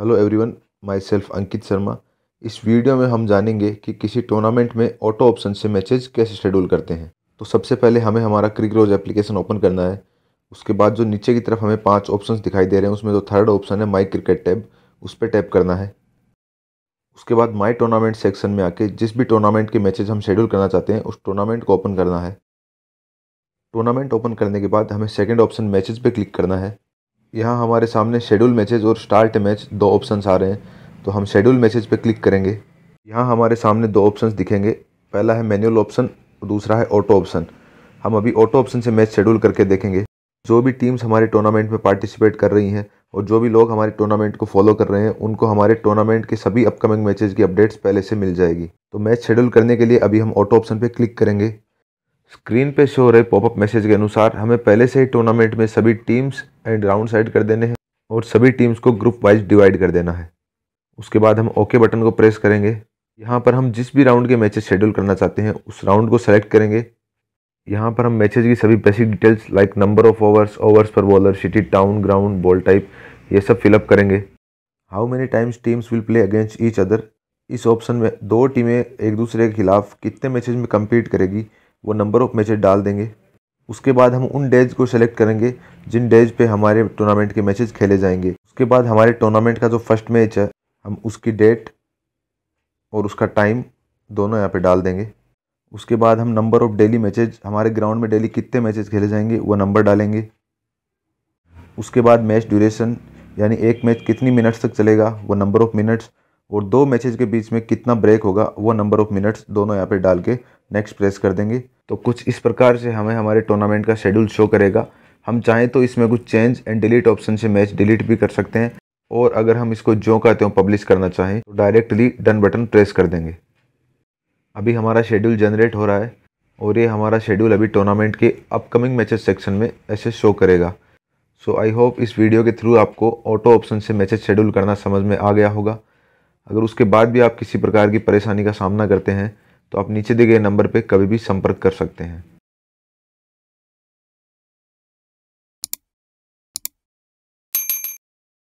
hello everyone myself Ankit Sharma इस video में हम जानेंगे कि किसी टूर्नामेंट में ऑटो ऑप्शन से मैचेज कैसे शेड्यूल करते हैं तो सबसे पहले हमें हमारा क्रिक रोज एप्लीकेशन ओपन करना है उसके बाद जो नीचे की तरफ हमें पांच ऑप्शंस दिखाई दे रहे हैं उसमें जो थर्ड ऑप्शन है माई क्रिकेट टैब उस पर टैप करना है उसके बाद माई टूर्नामेंट सेक्शन में आके जिस भी टूर्नामेंट के मैचेज हम शेड्यूल करना चाहते हैं उस टूर्नामेंट को ओपन करना है टूर्नामेंट ओपन करने के बाद हमें सेकेंड ऑप्शन मैचेज पर क्लिक करना है यहाँ हमारे सामने शेड्यूल मैचेज और स्टार्ट मैच दो ऑप्शंस आ रहे हैं तो हम शेड्यूल मैचेज पे क्लिक करेंगे यहाँ हमारे सामने दो ऑप्शंस दिखेंगे पहला है मैनुअल ऑप्शन और दूसरा है ऑटो ऑप्शन हम अभी ऑटो ऑप्शन से मैच शेड्यूल करके देखेंगे जो भी टीम्स हमारे टूर्नामेंट में पार्टिसिपेट कर रही हैं और जो भी लोग हमारे टूर्नामेंट को फॉलो कर रहे हैं उनको हमारे टूर्नामेंट के सभी अपकमिंग मैचेस की अपडेट्स पहले से मिल जाएगी तो मैच शेड्यूल करने के लिए अभी हम ऑटो ऑप्शन पर क्लिक करेंगे स्क्रीन पे शो हो रहे पॉपअप मैसेज के अनुसार हमें पहले से ही टूर्नामेंट में सभी टीम्स एंड राउंड साइड कर देने हैं और सभी टीम्स को ग्रुप वाइज डिवाइड कर देना है उसके बाद हम ओके बटन को प्रेस करेंगे यहाँ पर हम जिस भी राउंड के मैचेस शेड्यूल करना चाहते हैं उस राउंड को सेलेक्ट करेंगे यहाँ पर हम मैचेज की सभी basic details like number of overs overs per bowler city town ground ball type ये सब फिलअप करेंगे how many times teams will play against each other इस ऑप्शन में दो टीमें एक दूसरे के खिलाफ कितने मैचेज में कम्पीट करेगी वो नंबर ऑफ मैचेज डाल देंगे उसके बाद हम उन डेज को सेलेक्ट करेंगे जिन डेज पे हमारे टूर्नामेंट के मैचेस खेले जाएंगे उसके बाद हमारे टूर्नामेंट का जो फर्स्ट मैच है हम उसकी डेट और उसका टाइम दोनों यहाँ पे डाल देंगे उसके बाद हम नंबर ऑफ़ डेली मैचेज हमारे ग्राउंड में डेली कितने मैचेज खेले जाएंगे वो नंबर डालेंगे उसके बाद मैच ड्यूरेशन यानी एक मैच कितनी मिनट्स तक चलेगा वो नंबर ऑफ़ मिनट्स और दो मैचेज के बीच में कितना ब्रेक होगा वो नंबर ऑफ़ मिनट्स दोनों यहाँ पे डाल के नेक्स्ट प्रेस कर देंगे तो कुछ इस प्रकार से हमें हमारे टूर्नामेंट का शेड्यूल शो करेगा हम चाहें तो इसमें कुछ चेंज एंड डिलीट ऑप्शन से मैच डिलीट भी कर सकते हैं और अगर हम इसको जो कहते हो पब्लिश करना चाहें तो डायरेक्टली डन बटन प्रेस कर देंगे अभी हमारा शेड्यूल जनरेट हो रहा है और ये हमारा शेड्यूल अभी टूर्नामेंट के अपकमिंग मैचेस सेक्शन में ऐसे शो करेगा सो आई होप इस वीडियो के थ्रू आपको ऑटो ऑप्शन से मैचेस शेड्यूल करना समझ में आ गया होगा अगर उसके बाद भी आप किसी प्रकार की परेशानी का सामना करते हैं तो आप नीचे दिए गए नंबर पर कभी भी संपर्क कर सकते हैं